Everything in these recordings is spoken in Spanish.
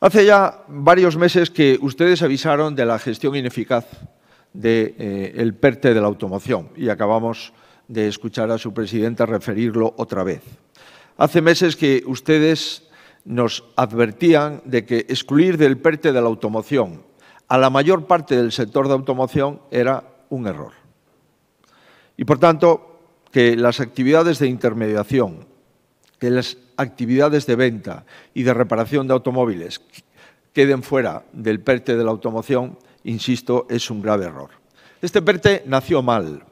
Hace ya varios meses que ustedes avisaron de la gestión ineficaz del eh, PERTE de la automoción y acabamos de escuchar a su presidenta referirlo otra vez. Hace meses que ustedes nos advertían de que excluir del PERTE de la automoción a la mayor parte del sector de automoción era un error. Y por tanto, que las actividades de intermediación, que las actividades de venta y de reparación de automóviles queden fuera del PERTE de la automoción, insisto, es un grave error. Este PERTE nació mal.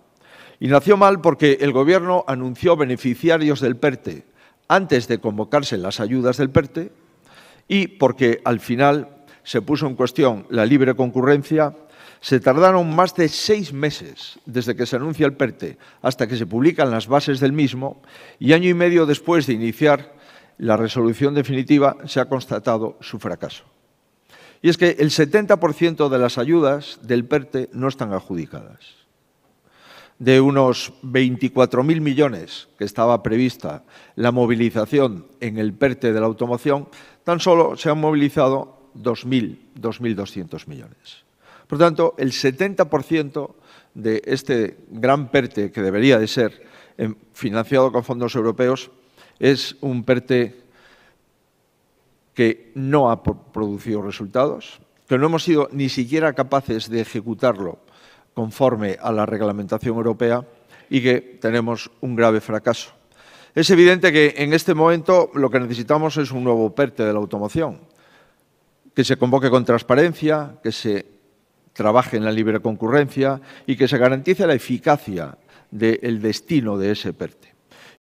Y nació mal porque el Gobierno anunció beneficiarios del PERTE antes de convocarse las ayudas del PERTE y porque al final se puso en cuestión la libre concurrencia, se tardaron más de seis meses desde que se anuncia el PERTE hasta que se publican las bases del mismo y año y medio después de iniciar la resolución definitiva se ha constatado su fracaso. Y es que el 70% de las ayudas del PERTE no están adjudicadas. De unos 24.000 millones que estaba prevista la movilización en el PERTE de la automoción, tan solo se han movilizado 2.200 millones. Por tanto, el 70% de este gran PERTE, que debería de ser em, financiado con fondos europeos, es un PERTE que no ha producido resultados, que no hemos sido ni siquiera capaces de ejecutarlo conforme a la reglamentación europea y que tenemos un grave fracaso. Es evidente que en este momento lo que necesitamos es un nuevo PERTE de la automoción, que se convoque con transparencia, que se trabaje en la libre concurrencia y que se garantice la eficacia del destino de ese PERTE.